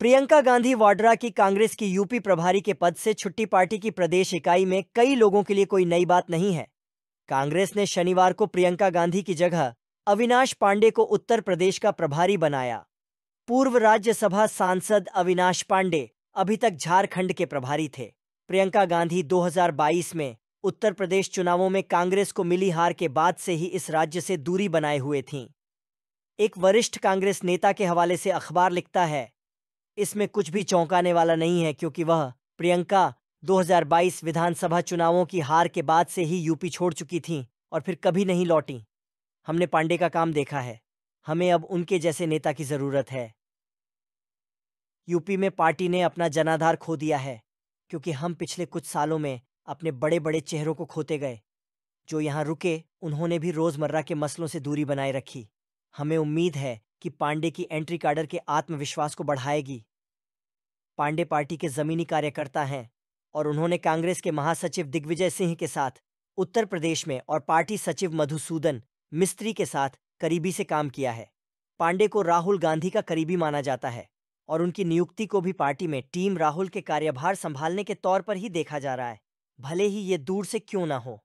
प्रियंका गांधी वाड्रा की कांग्रेस की यूपी प्रभारी के पद से छुट्टी पार्टी की प्रदेश इकाई में कई लोगों के लिए कोई नई बात नहीं है कांग्रेस ने शनिवार को प्रियंका गांधी की जगह अविनाश पांडे को उत्तर प्रदेश का प्रभारी बनाया पूर्व राज्यसभा सांसद अविनाश पांडे अभी तक झारखंड के प्रभारी थे प्रियंका गांधी 2022 में उत्तर प्रदेश चुनावों में कांग्रेस को मिली हार के बाद से ही इस राज्य से दूरी बनाए हुए थीं एक वरिष्ठ कांग्रेस नेता के हवाले से अखबार लिखता है इसमें कुछ भी चौंकाने वाला नहीं है क्योंकि वह प्रियंका 2022 विधानसभा चुनावों की हार के बाद से ही यूपी छोड़ चुकी थीं और फिर कभी नहीं लौटी हमने पांडे का काम देखा है हमें अब उनके जैसे नेता की जरूरत है यूपी में पार्टी ने अपना जनाधार खो दिया है क्योंकि हम पिछले कुछ सालों में अपने बड़े बड़े चेहरों को खोते गए जो यहां रुके उन्होंने भी रोजमर्रा के मसलों से दूरी बनाए रखी हमें उम्मीद है कि पांडे की एंट्री कार्डर के आत्मविश्वास को बढ़ाएगी पांडे पार्टी के जमीनी कार्यकर्ता हैं और उन्होंने कांग्रेस के महासचिव दिग्विजय सिंह के साथ उत्तर प्रदेश में और पार्टी सचिव मधुसूदन मिस्त्री के साथ करीबी से काम किया है पांडे को राहुल गांधी का करीबी माना जाता है और उनकी नियुक्ति को भी पार्टी में टीम राहुल के कार्यभार संभालने के तौर पर ही देखा जा रहा है भले ही ये दूर से क्यों ना हो